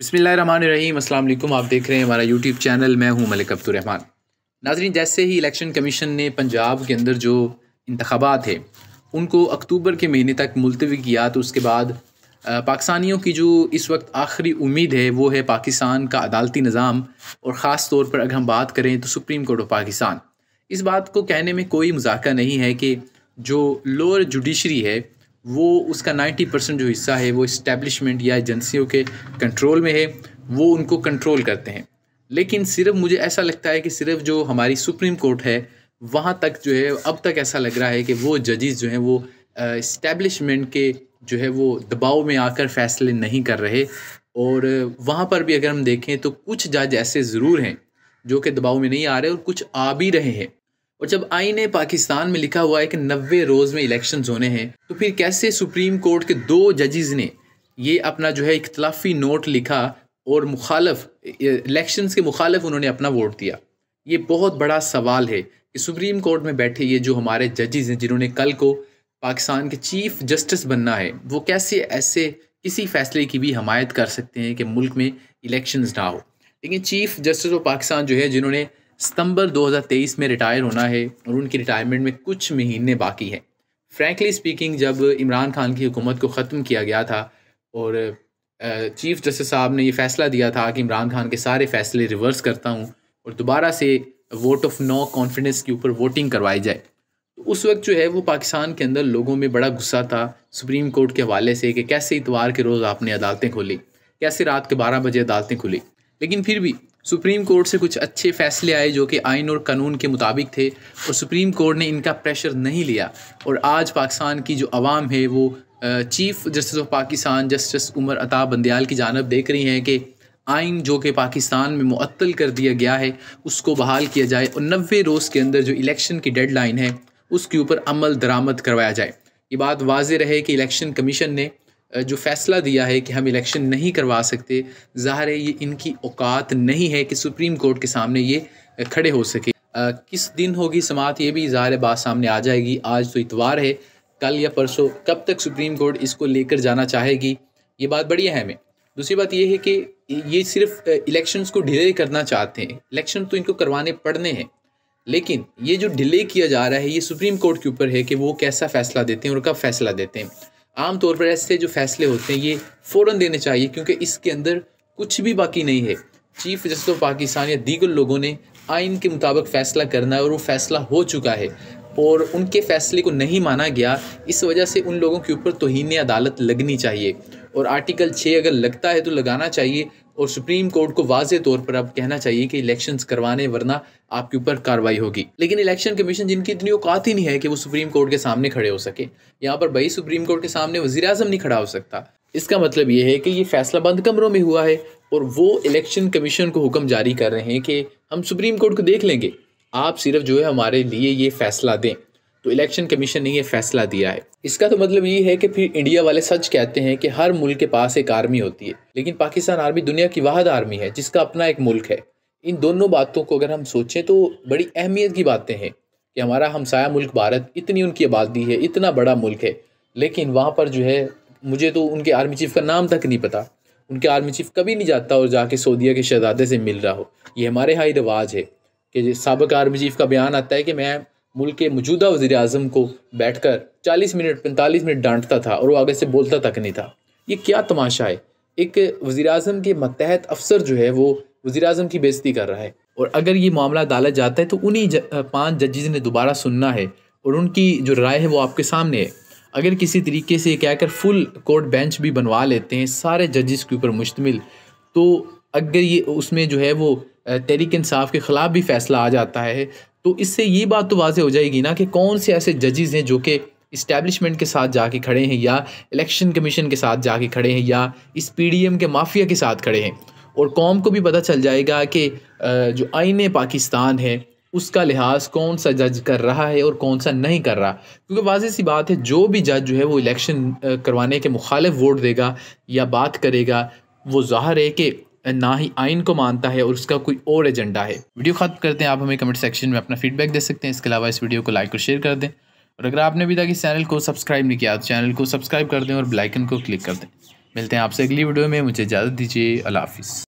बसमिल अल्लाम आप देख रहे हैं हमारा यूट्यूब चैनल मैं हूं मलिक अब्दुलरहमान नाजरीन जैसे ही इलेक्शन कमीशन ने पंजाब के अंदर जो इंतबात है उनको अक्टूबर के महीने तक मुलतवी किया तो उसके बाद पाकिस्तानियों की जो इस वक्त आखिरी उम्मीद है वो है पाकिस्तान का अदालती निज़ाम और ख़ास तौर पर अगर हम बात करें तो सुप्रीम कोर्ट ऑफ पाकिस्तान इस बात को कहने में कोई मजाक नहीं है कि जो लोअर जुडिशरी है वो उसका 90 परसेंट जो हिस्सा है वो इस्टेब्लिशमेंट या एजेंसियों के कंट्रोल में है वो उनको कंट्रोल करते हैं लेकिन सिर्फ मुझे ऐसा लगता है कि सिर्फ जो हमारी सुप्रीम कोर्ट है वहाँ तक जो है अब तक ऐसा लग रहा है कि वो जजेस जो हैं वो इस्टेब्लिशमेंट के जो है वो दबाव में आकर फैसले नहीं कर रहे और वहाँ पर भी अगर हम देखें तो कुछ जज ऐसे ज़रूर हैं जो कि दबाव में नहीं आ रहे और कुछ आ भी रहे हैं और जब ने पाकिस्तान में लिखा हुआ है कि नबे रोज़ में इलेक्शन होने हैं तो फिर कैसे सुप्रीम कोर्ट के दो जजेज़ ने ये अपना जो है इख्तलाफी नोट लिखा और मुखालफ इलेक्शन के मुखालफ उन्होंने अपना वोट दिया ये बहुत बड़ा सवाल है कि सुप्रीम कोर्ट में बैठे ये जो हमारे जजेज़ हैं जिन्होंने कल को पाकिस्तान के चीफ जस्टिस बनना है वो कैसे ऐसे किसी फैसले की भी हमायत कर सकते हैं कि मुल्क में इलेक्शंस ना हो लेकिन चीफ जस्टिस ऑफ पाकिस्तान जो है जिन्होंने सितंबर 2023 में रिटायर होना है और उनकी रिटायरमेंट में कुछ महीने बाकी हैं फ्रैंकली स्पीकिंग जब इमरान खान की हुकूमत को ख़त्म किया गया था और चीफ जस्टिस साहब ने ये फ़ैसला दिया था कि इमरान खान के सारे फ़ैसले रिवर्स करता हूँ और दोबारा से वोट ऑफ नो कॉन्फिडेंस के ऊपर वोटिंग करवाई जाए तो उस वक्त जो है वो पाकिस्तान के अंदर लोगों में बड़ा गुस्सा था सुप्रीम कोर्ट के हवाले से कि कैसे इतवार के रोज़ आपने अदालतें खोली कैसे रात के बारह बजे अदालतें खुली लेकिन फिर भी सुप्रीम कोर्ट से कुछ अच्छे फैसले आए जो कि आइन और कानून के मुताबिक थे और सुप्रीम कोर्ट ने इनका प्रेशर नहीं लिया और आज पाकिस्तान की जो आवाम है वो chief justice of Pakistan justice Umar Ata Bandial की जानब देख रही हैं कि आइन जो कि पाकिस्तान में मअतल कर दिया गया है उसको बहाल किया जाए और नबे रोज़ के अंदर जो इलेक्शन की डेड लाइन है उसके ऊपर अमल दरामद करवाया जाए ये बात वाज रहे कि इलेक्शन कमीशन ने जो फ़ैसला दिया है कि हम इलेक्शन नहीं करवा सकते ज़ाहिर है ये इनकी औकात नहीं है कि सुप्रीम कोर्ट के सामने ये खड़े हो सके आ, किस दिन होगी समात ये भी ज़ाहिर बात सामने आ जाएगी आज तो इतवार है कल या परसों कब तक सुप्रीम कोर्ट इसको लेकर जाना चाहेगी ये बात बड़ी अहम है दूसरी बात यह है कि ये सिर्फ इलेक्शंस को डिले करना चाहते हैं इलेक्शन तो इनको करवाने पड़ने हैं लेकिन ये जो डिले किया जा रहा है ये सुप्रीम कोर्ट के ऊपर है कि वो कैसा फैसला देते हैं और कब फैसला देते हैं आम तौर पर ऐसे जो फैसले होते हैं ये फ़ौर देने चाहिए क्योंकि इसके अंदर कुछ भी बाकी नहीं है चीफ जस्टिस ऑफ पाकिस्तान या दीगर लोगों ने आइन के मुताबिक फ़ैसला करना है और वो फ़ैसला हो चुका है और उनके फैसले को नहीं माना गया इस वजह से उन लोगों के ऊपर तोहनी अदालत लगनी चाहिए और आर्टिकल छः अगर लगता है तो लगाना चाहिए और सुप्रीम कोर्ट को वाज तौर पर अब कहना चाहिए कि इलेक्शन करवाने वरना आपके ऊपर कार्रवाई होगी लेकिन इलेक्शन कमीशन जिनकी इतनी औकात ही नहीं है कि वो सुप्रीम कोर्ट के सामने खड़े हो सके यहाँ पर भाई सुप्रीम कोर्ट के सामने वजी अजम नहीं खड़ा हो सकता इसका मतलब ये है कि ये फैसला बंद कमरों में हुआ है और वो इलेक्शन कमीशन को हुक्म जारी कर रहे हैं कि हम सुप्रीम कोर्ट को देख लेंगे आप सिर्फ जो है हमारे लिए ये फैसला दें तो इलेक्शन कमीशन ने ये फैसला दिया है इसका तो मतलब ये है कि फिर इंडिया वाले सच कहते हैं कि हर मुल्क के पास एक आर्मी होती है लेकिन पाकिस्तान आर्मी दुनिया की वाहद आर्मी है जिसका अपना एक मुल्क है इन दोनों बातों को अगर हम सोचें तो बड़ी अहमियत की बातें हैं कि हमारा हमसाया मुल्क भारत इतनी उनकी आबादी है इतना बड़ा मुल्क है लेकिन वहाँ पर जो है मुझे तो उनके आर्मी चीफ का नाम तक नहीं पता उनके आर्मी चीफ कभी नहीं जाता और जाके सऊदिया के शहजादे से मिल रहा हो ये हमारे यहाँ रिवाज है कि सबक आर्मी चीफ का बयान आता है कि मैं मुल्क के मौजूदा वजी अजम को बैठ कर चालीस मिनट पैंतालीस मिनट डांटता था और वो आगे से बोलता तक नहीं था ये क्या तमाशा है एक वजी अजम के मतहत अफसर जो है वो वजी अजम की बेजती कर रहा है और अगर ये मामला अदालत जाता है तो उन्हीं पाँच जजेज़ ने दोबारा सुनना है और उनकी जो राय है वो आपके सामने है अगर किसी तरीके से कहकर फुल कोर्ट बेंच भी बनवा लेते हैं सारे जजेस के ऊपर मुश्तमिल तो अगर ये उसमें जो है वो तहरीक इंसाफ के ख़िलाफ़ भी फैसला आ जाता है तो इससे ये बात तो वाजह हो जाएगी ना कि कौन से ऐसे जजेज़ हैं जो कि इस्टेब्लिशमेंट के साथ जाके खड़े हैं या इलेक्शन कमीशन के साथ जाके खड़े हैं या इस पी के माफिया के साथ खड़े हैं और कौम को भी पता चल जाएगा कि जो आइन पाकिस्तान है उसका लिहाज कौन सा जज कर रहा है और कौन सा नहीं कर रहा क्योंकि वाजह सी बात है जो भी जज जो है वो इलेक्शन करवाने के मुखालिफ वोट देगा या बात करेगा वो ज़ाहिर है कि ना ही आइन को मानता है और उसका कोई और एजेंडा है वीडियो खत्म करते हैं आप हमें कमेंट सेक्शन में अपना फीडबैक दे सकते हैं इसके अलावा इस वीडियो को लाइक और शेयर कर दें और अगर आपने अभी तक इस चैनल को सब्सक्राइब नहीं किया तो चैनल को सब्सक्राइब कर दें और ब्लाइकन को क्लिक कर दें मिलते हैं आपसे अगली वीडियो में मुझे इजाज़त दीजिए हाफिज़